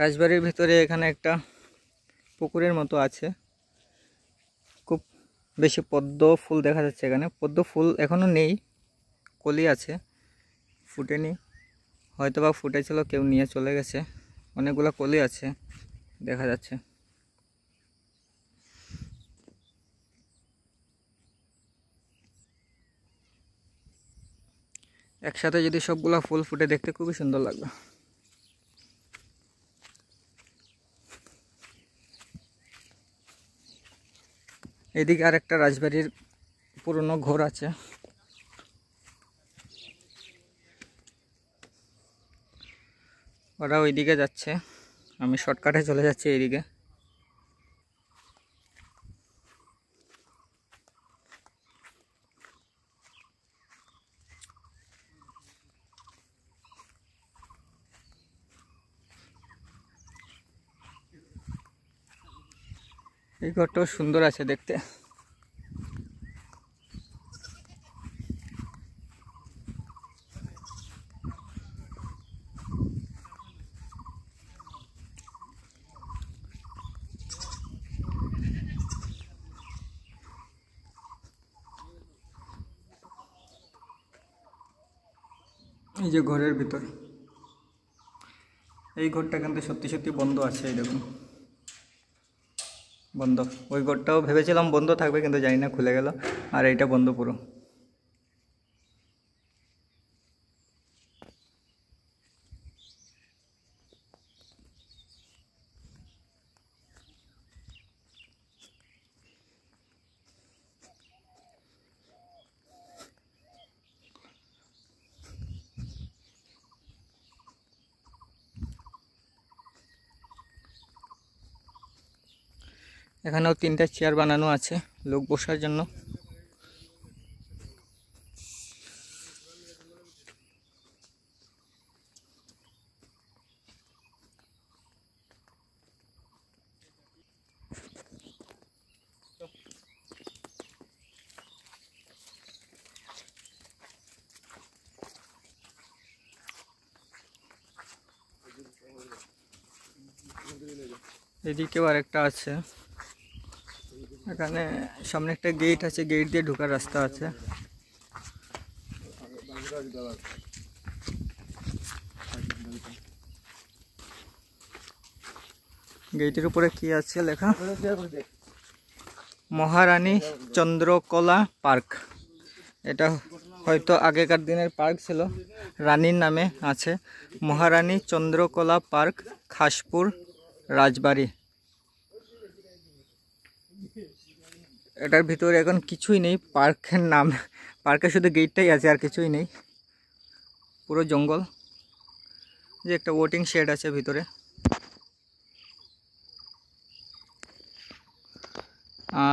রাজবাড়ির ভিতরে এখানে একটা পুকুরের মতো আছে খুব বেশি পদ্ম ফুল দেখা যাচ্ছে এখানে পদ্ম ফুল এখনও নেই কলি আছে ফুটেনি হয়তো বা ফুটেছিল কেউ নিয়ে চলে গেছে অনেকগুলো কলি আছে দেখা যাচ্ছে একসাথে যদি সবগুলা ফুল ফুটে দেখতে খুবই সুন্দর লাগবে এদিকে আর একটা রাজবাড়ির পুরনো ঘর আছে ওরা ওইদিকে যাচ্ছে আমি শর্টকাটে চলে যাচ্ছি এইদিকে এই ঘরটাও সুন্দর আছে দেখতে এই যে ঘরের ভিতর এই ঘরটা কিন্তু সত্যি সত্যি বন্ধ আছে এই দেখুন বন্ধ ওই ঘরটাও ভেবেছিলাম বন্ধ থাকবে কিন্তু জানি না খুলে গেল আর এইটা বন্ধ পুরো এখানেও তিনটা চেয়ার বানানো আছে লোক বসার জন্য এদিকে আর একটা আছে এখানে সামনে একটা গেট আছে গেট দিয়ে ঢোকার রাস্তা আছে গেটের উপরে কি আছে লেখা মহারানী চন্দ্রকলা পার্ক এটা হয়তো আগেকার দিনের পার্ক ছিল রানীর নামে আছে মহারানী চন্দ্রকলা পার্ক খাসপুর রাজবাড়ি এটার ভিতরে এখন কিছুই নেই পার্কের নাম পার্কে শুধু গেটটাই আছে আর কিছুই নেই পুরো জঙ্গল যে একটা ওয়েটিং শেড আছে ভিতরে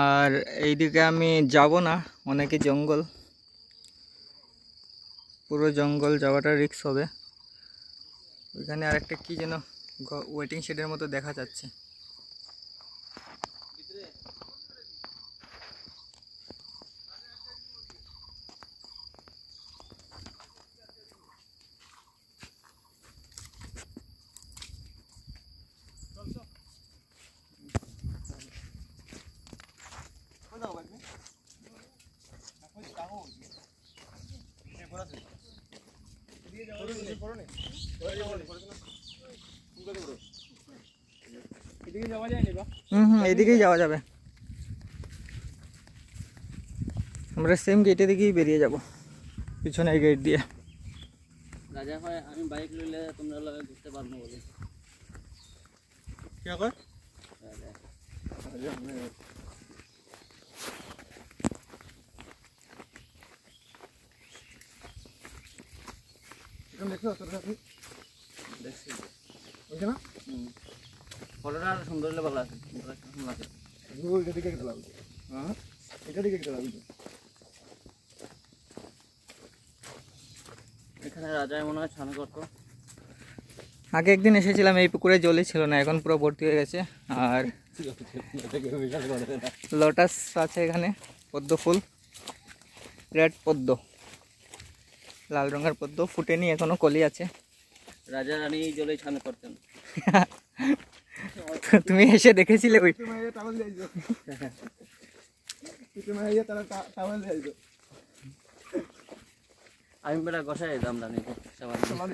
আর এইদিকে আমি যাব না অনেকে জঙ্গল পুরো জঙ্গল যাওয়াটা রিক্স হবে ওইখানে আর একটা কী যেন ওয়েটিং শেডের মতো দেখা যাচ্ছে পড়োনি এদিকে যাও যা এইবা এইদিকেই যাওয়া যাবে আমরা सेम গেট এদিকেই বেরিয়ে যাবো কিছু না গেট দিয়ে রাজা হয় আমি বাইক লইলে তোমরা লাভ করতে পারনো বলে কি কর তাহলে আমরা ফটোটা সুন্দর হলে ভালো আছে এটা এখানে মনে হয় আগে একদিন এসেছিলাম এই পুকুরে জলই ছিল না এখন পুরো ভর্তি হয়ে গেছে আর লটাস আছে এখানে পদ্ম ফুল রেড পদ্ম লাল রঙের পদ্ম ফুটেনি এখনো কলি আছে রাজা রানী জলে স্নান করতেন তুমি এসে দেখেছিলে ওই আমি বেড়া গসাই দাম রানী